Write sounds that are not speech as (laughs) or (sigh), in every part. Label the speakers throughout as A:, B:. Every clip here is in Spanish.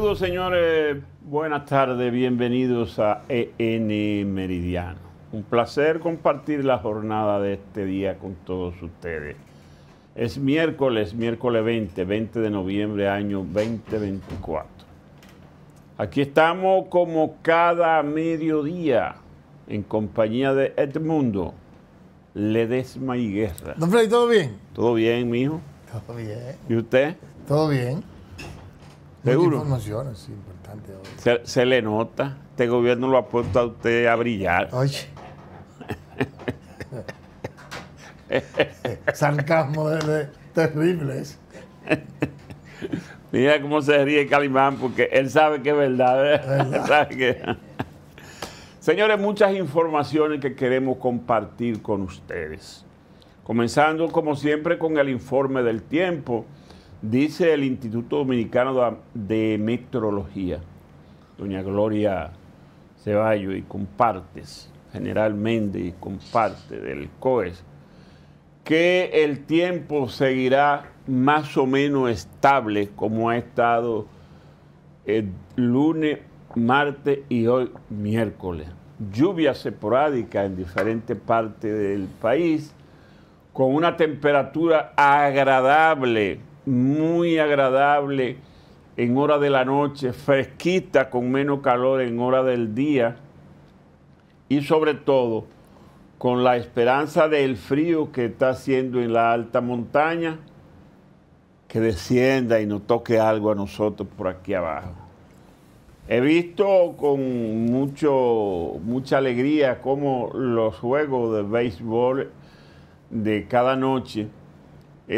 A: Saludos señores, buenas tardes, bienvenidos a EN Meridiano. Un placer compartir la jornada de este día con todos ustedes. Es miércoles, miércoles 20, 20 de noviembre año 2024. Aquí estamos como cada mediodía en compañía de Edmundo Ledesma y Guerra. Don Freddy, ¿todo bien? ¿Todo bien, mijo? Todo bien. ¿Y usted? Todo bien. Seguro. Se, le nota. Este gobierno lo ha puesto a usted a brillar. Oye. (laughs)
B: Sarcasmo de, terribles.
A: Mira cómo se ríe Calimán porque él sabe que es verdad. ¿eh? (laughs) Señores, muchas informaciones que queremos compartir con ustedes. Comenzando como siempre con el informe del tiempo Dice el Instituto Dominicano de Metrología... doña Gloria Ceballo y compartes, generalmente y comparte del COES, que el tiempo seguirá más o menos estable como ha estado el lunes, martes y hoy miércoles. Lluvias esporádicas en diferentes partes del país, con una temperatura agradable muy agradable en hora de la noche, fresquita con menos calor en hora del día y sobre todo con la esperanza del frío que está haciendo en la alta montaña, que descienda y nos toque algo a nosotros por aquí abajo. He visto con mucho, mucha alegría cómo los juegos de béisbol de cada noche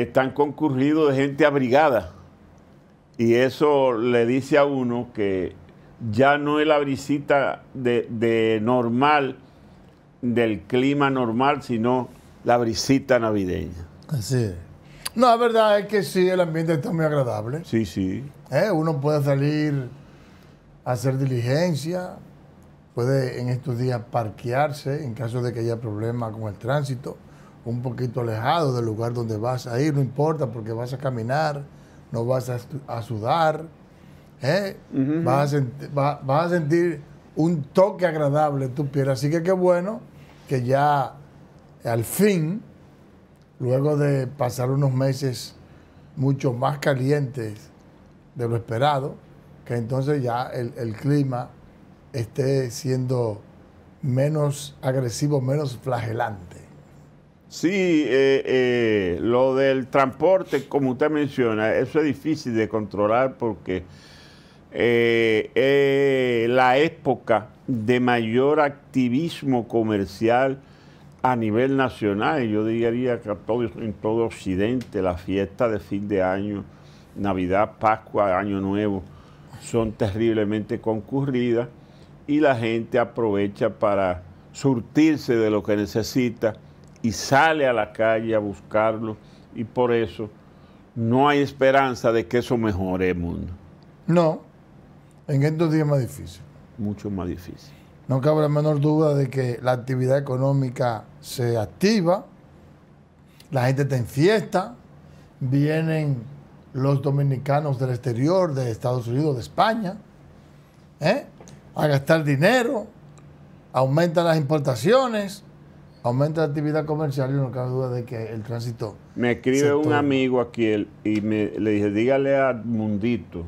A: están concurridos de gente abrigada. Y eso le dice a uno que ya no es la brisita de, normal, del clima normal, sino la brisita navideña. Así es.
B: No, la verdad es que sí, el ambiente está muy agradable. Sí, sí. Eh, uno puede salir a hacer diligencia, puede en estos días parquearse en caso de que haya problemas con el tránsito un poquito alejado del lugar donde vas a ir, no importa, porque vas a caminar, no vas a, sudar, ¿eh? vas, a sentir un toque agradable en tu piel. Así que qué bueno que ya al fin, luego de pasar unos meses mucho más calientes de lo esperado, que entonces ya el clima esté siendo menos agresivo, menos flagelante.
A: Sí, eh, eh, lo del transporte, como usted menciona, eso es difícil de controlar porque es eh, la época de mayor activismo comercial a nivel nacional, yo diría que en todo Occidente, las fiestas de fin de año, Navidad, Pascua, Año Nuevo, son terriblemente concurridas y la gente aprovecha para surtirse de lo que necesita y sale a la calle a buscarlo y por eso no hay esperanza de que eso mejore el mundo.
B: No, en estos días es más difícil.
A: Mucho más difícil.
B: No cabe la menor duda de que la actividad económica se activa, la gente está en fiesta, vienen los dominicanos del exterior, de Estados Unidos, de España, ¿eh? a gastar dinero, aumentan las importaciones, aumenta la actividad comercial y no cabe duda de que el tránsito.
A: Me escribe un amigo aquí y me, le dije, dígale a Mundito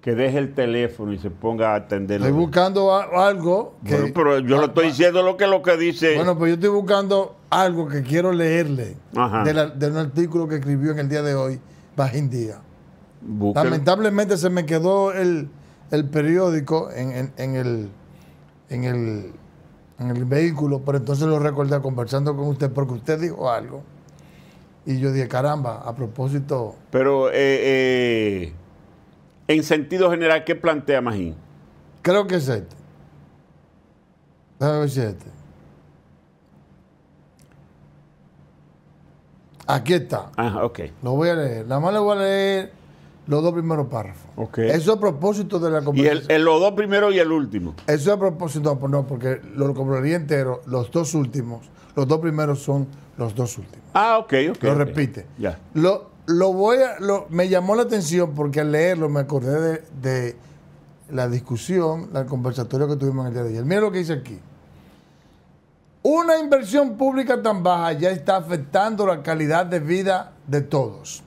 A: que deje el teléfono y se ponga a atenderlo. Estoy buscando algo que. pero yo le estoy ah, diciendo lo que lo que dice. Bueno, pues yo estoy buscando algo
B: que quiero leerle de, un artículo que escribió en el día de hoy, Bajín Día. Lamentablemente se me quedó el, periódico en el en el vehículo, pero entonces lo recordé conversando con usted porque usted dijo algo. Y yo dije, caramba, a propósito.
A: Pero eh, eh, en sentido general, ¿qué plantea Magín? Creo que es este.
B: Déjame ver si este.
A: Aquí está. Ah, ok.
B: Lo voy a leer. Nada más le voy a leer los dos primeros párrafos. Eso a propósito de la conversación.
A: ¿Y el, los dos primeros y el último?
B: Eso a propósito, no, porque lo compraría entero, los dos últimos, los dos primeros son los dos últimos.
A: Ah, ok, ok. Lo repite. Ya.
B: Lo, lo voy lo, me llamó la atención porque al leerlo me acordé de, la discusión, la conversatorio que tuvimos el día de ayer. Mira lo que dice aquí. Una inversión pública tan baja ya está afectando la calidad de vida de todos.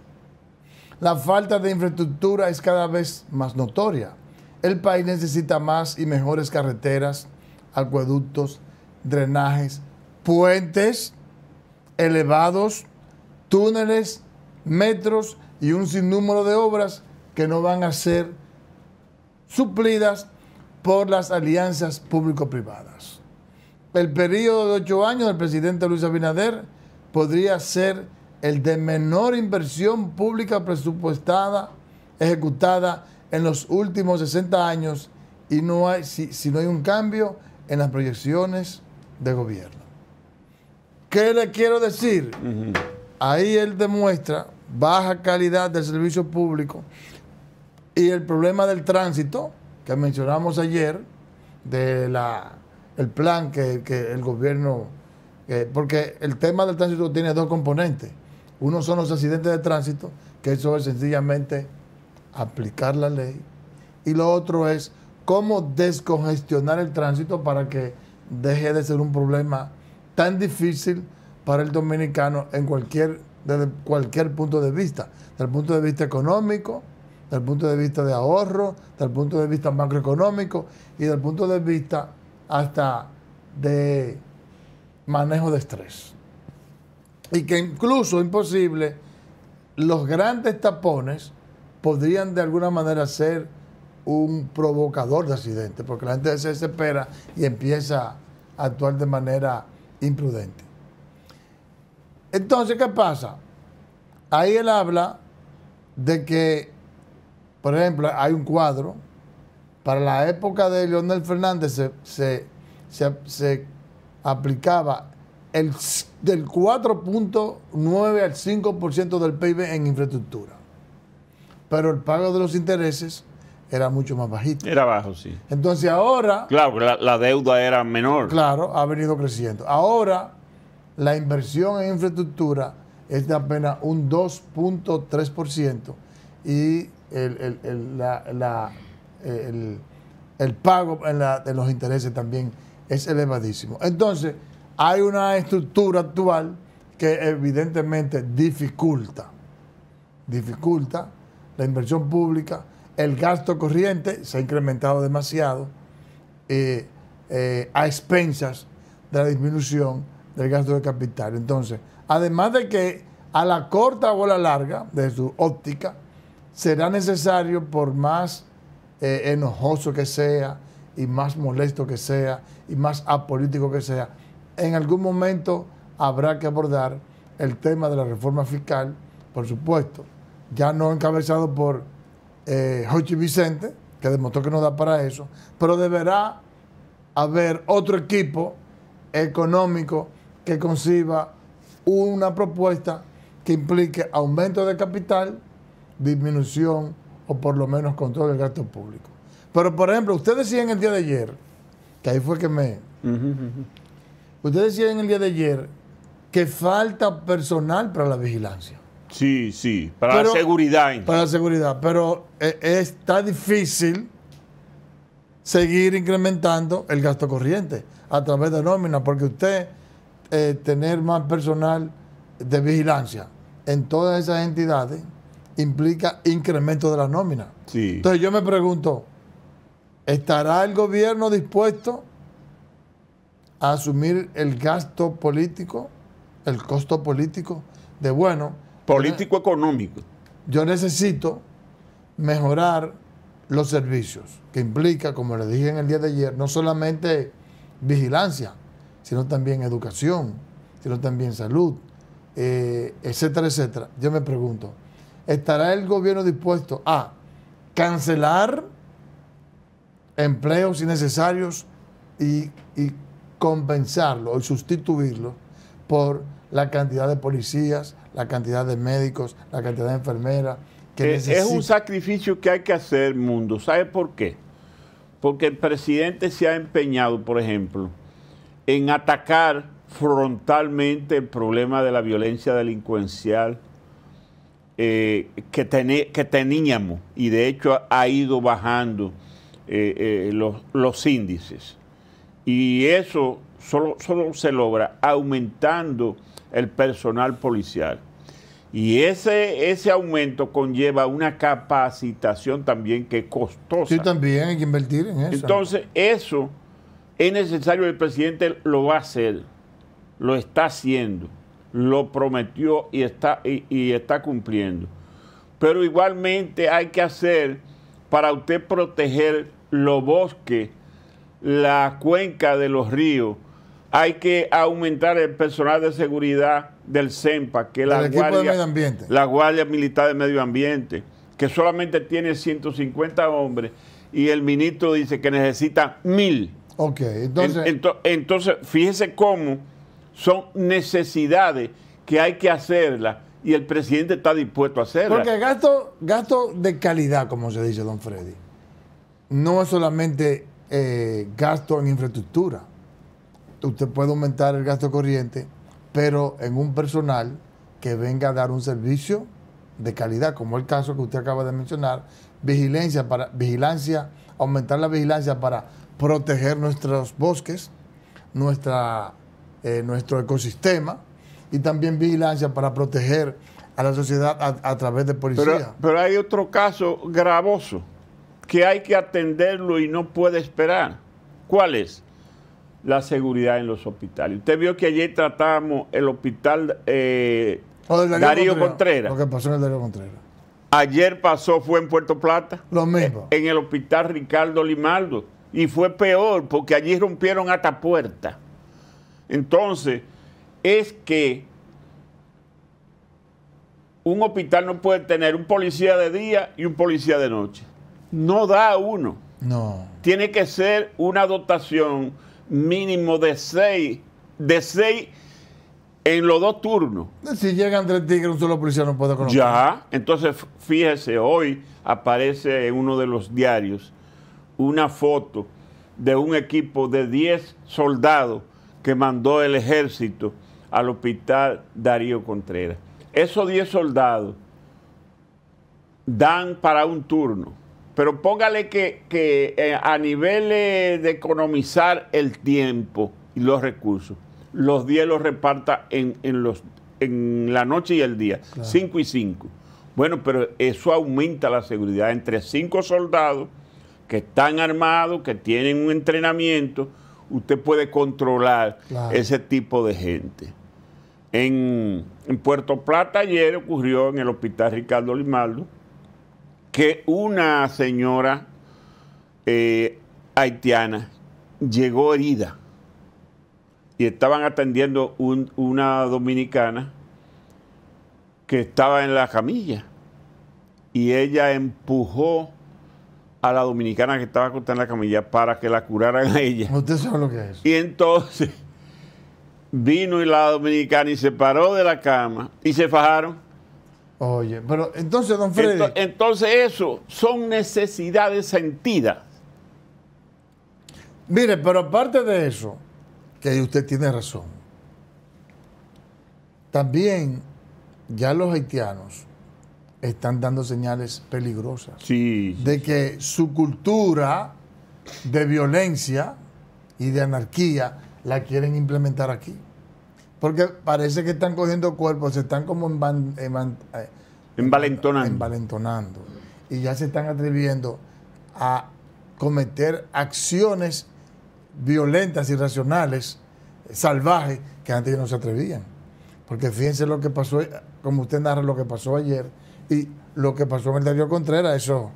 B: La falta de infraestructura es cada vez más notoria. El país necesita más y mejores carreteras, acueductos, drenajes, puentes elevados, túneles, metros y un sinnúmero de obras que no van a ser suplidas por las alianzas público-privadas. El periodo de ocho años del presidente Luis Abinader podría ser el de menor inversión pública presupuestada ejecutada en los últimos 60 años y no hay, si, no hay un cambio en las proyecciones de gobierno. ¿Qué le quiero decir? Ahí él demuestra baja calidad del servicio público y el problema del tránsito que mencionamos ayer, de el plan que, el gobierno, eh, porque el tema del tránsito tiene dos componentes uno son los accidentes de tránsito, que eso es sencillamente aplicar la ley. Y lo otro es cómo descongestionar el tránsito para que deje de ser un problema tan difícil para el dominicano en cualquier, desde cualquier punto de vista, desde el punto de vista económico, desde el punto de vista de ahorro, desde el punto de vista macroeconómico y desde el punto de vista hasta de manejo de estrés y que incluso imposible, los grandes tapones podrían de alguna manera ser un provocador de accidente porque la gente se desespera y empieza a actuar de manera imprudente. Entonces, ¿qué pasa? Ahí él habla de que, por ejemplo, hay un cuadro, para la época de Leonel Fernández se, se, se, se aplicaba del 4.9 al 5% del PIB en infraestructura. Pero el pago de los intereses era mucho más bajito.
A: Era bajo, sí.
B: Entonces ahora...
A: Claro, la, deuda era menor.
B: Claro, ha venido creciendo. Ahora la inversión en infraestructura es de apenas un 2.3% y el, el, la, el, pago de los intereses también es elevadísimo. Entonces, hay una estructura actual que evidentemente dificulta, dificulta la inversión pública, el gasto corriente se ha incrementado demasiado eh, eh, a expensas de la disminución del gasto de capital. Entonces, además de que a la corta o a la larga, de su óptica, será necesario, por más eh, enojoso que sea, y más molesto que sea, y más apolítico que sea, en algún momento habrá que abordar el tema de la reforma fiscal, por supuesto, ya no encabezado por eh, Jochi Vicente, que demostró que no da para eso, pero deberá haber otro equipo económico que conciba una propuesta que implique aumento de capital, disminución o por lo menos control del gasto público. Pero, por ejemplo, ustedes en el día de ayer, que ahí fue que me... Usted decía en el día de ayer que falta personal para la vigilancia.
A: Sí, sí, para la seguridad.
B: Para la seguridad, pero eh, está difícil seguir incrementando el gasto corriente a través de nómina, porque usted eh, tener más personal de vigilancia en todas esas entidades implica incremento de la nómina. Sí. Entonces yo me pregunto, ¿estará el gobierno dispuesto a asumir el gasto político, el costo político de, bueno...
A: Político-económico.
B: Yo necesito mejorar los servicios, que implica, como les dije en el día de ayer, no solamente vigilancia, sino también educación, sino también salud, eh, etcétera, etcétera. Yo me pregunto, ¿estará el gobierno dispuesto a cancelar empleos innecesarios y, y compensarlo o sustituirlo por la cantidad de policías, la cantidad de médicos, la cantidad de enfermeras. Que eh, es, un
A: sacrificio que hay que hacer, mundo. ¿Sabe por qué? Porque el presidente se ha empeñado, por ejemplo, en atacar frontalmente el problema de la violencia delincuencial eh, que, que, teníamos y de hecho ha ido bajando eh, los índices. Y eso solo, se logra aumentando el personal policial. Y ese, ese aumento conlleva una capacitación también que es costosa. Sí,
B: también hay que invertir en eso. Entonces,
A: eso es necesario, el presidente lo va a hacer, lo está haciendo, lo prometió y está, y está cumpliendo. Pero igualmente hay que hacer para usted proteger los bosques la cuenca de los ríos. Hay que aumentar el personal de seguridad del CEMPA, que es la, guardia, Militar de Medio Ambiente, que solamente tiene 150 hombres y el ministro dice que necesita mil.
B: Ok, entonces.
A: entonces, fíjese cómo son necesidades que hay que hacerlas y el presidente está dispuesto a hacerlas. Porque
B: gasto, gasto de calidad, como se dice, don Freddy, no es solamente eh, gasto en infraestructura. Usted puede aumentar el gasto corriente, pero en un personal que venga a dar un servicio de calidad, como el caso que usted acaba de mencionar, vigilancia para vigilancia, aumentar la vigilancia para proteger nuestros bosques, nuestra, eh, nuestro ecosistema y también vigilancia para proteger a la sociedad a, través de policía.
A: pero hay otro caso gravoso que hay que atenderlo y no puede esperar. ¿Cuál es? La seguridad en los hospitales. Usted vio que ayer tratamos el hospital eh, Darío, Contreras.
B: pasó en el Darío Contreras.
A: Ayer pasó, fue en Puerto Plata. Lo mismo. Eh, en el hospital Ricardo Limaldo. Y fue peor porque allí rompieron hasta puerta. Entonces, es que un hospital no puede tener un policía de día y un policía de noche no da uno. No. Tiene que ser una dotación mínimo de seis, de seis en los dos turnos.
B: Si llegan tres tigres, un solo policía no puede conocer.
A: Ya, entonces fíjese, hoy aparece en uno de los diarios una foto de un equipo de 10 soldados que mandó el ejército al hospital Darío Contreras. Esos 10 soldados dan para un turno. Pero póngale que, eh, a nivel eh, de economizar el tiempo y los recursos, los 10 los reparta en, los, en la noche y el día, 5 y 5. Bueno, pero eso aumenta la seguridad entre cinco soldados que están armados, que tienen un entrenamiento, usted puede controlar ese tipo de gente. En, en Puerto Plata ayer ocurrió en el Hospital Ricardo Limaldo, que una señora eh, haitiana llegó herida y estaban atendiendo una dominicana que estaba en la camilla y ella empujó a la dominicana que estaba acostada en la camilla para que la curaran a ella. lo que es. Y entonces vino y la dominicana y se paró de la cama y se fajaron. Oye, pero entonces, don Freddy. Entonces, eso son necesidades sentidas. Mire,
B: pero aparte de eso, que usted tiene razón, también ya los haitianos están dando señales peligrosas
A: de
B: que su cultura de violencia y de anarquía la quieren implementar aquí. Porque parece que están cogiendo cuerpos, se están como en eh, envalentonando. Y ya se están atreviendo a cometer acciones violentas, irracionales, salvajes, que antes no se atrevían. Porque fíjense lo que pasó, como usted narra lo que pasó ayer y lo que pasó en el Darío Contreras, eso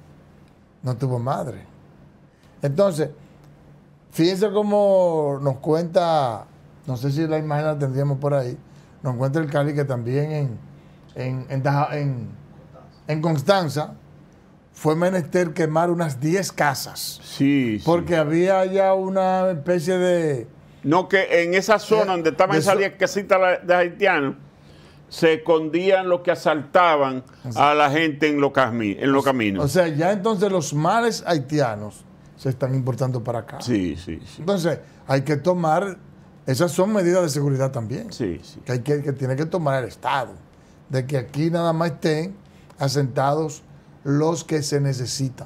B: no tuvo madre. Entonces, fíjense cómo nos cuenta no sé si la imagen la tendríamos por ahí, nos encuentra el Cali que también en, en, Constanza fue menester quemar unas 10 casas. Sí. Porque había ya una
A: especie de... No, que en esa zona donde estaban esas 10 casitas de haitianos, se escondían los que asaltaban a la gente en los, en caminos. O sea,
B: ya entonces los mares haitianos se están importando para acá. Sí, sí, sí. Entonces, hay que tomar esas son medidas de seguridad también. Sí, Que, hay que, tiene que tomar el Estado. De que aquí nada más estén asentados los que se necesitan.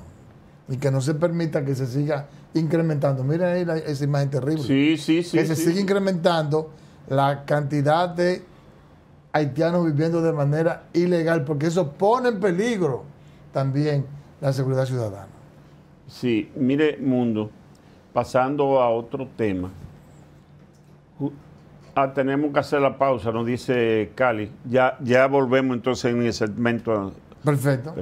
B: Y que no se permita que se siga incrementando. Miren ahí esa imagen terrible. Sí, sí, sí. Que se sigue incrementando la cantidad de haitianos viviendo de manera ilegal, porque eso pone en peligro también la seguridad ciudadana.
A: Sí, mire, mundo, pasando a otro tema. Ah, tenemos que hacer la pausa, nos dice Cali. Ya, ya volvemos entonces en el segmento.
B: Perfecto.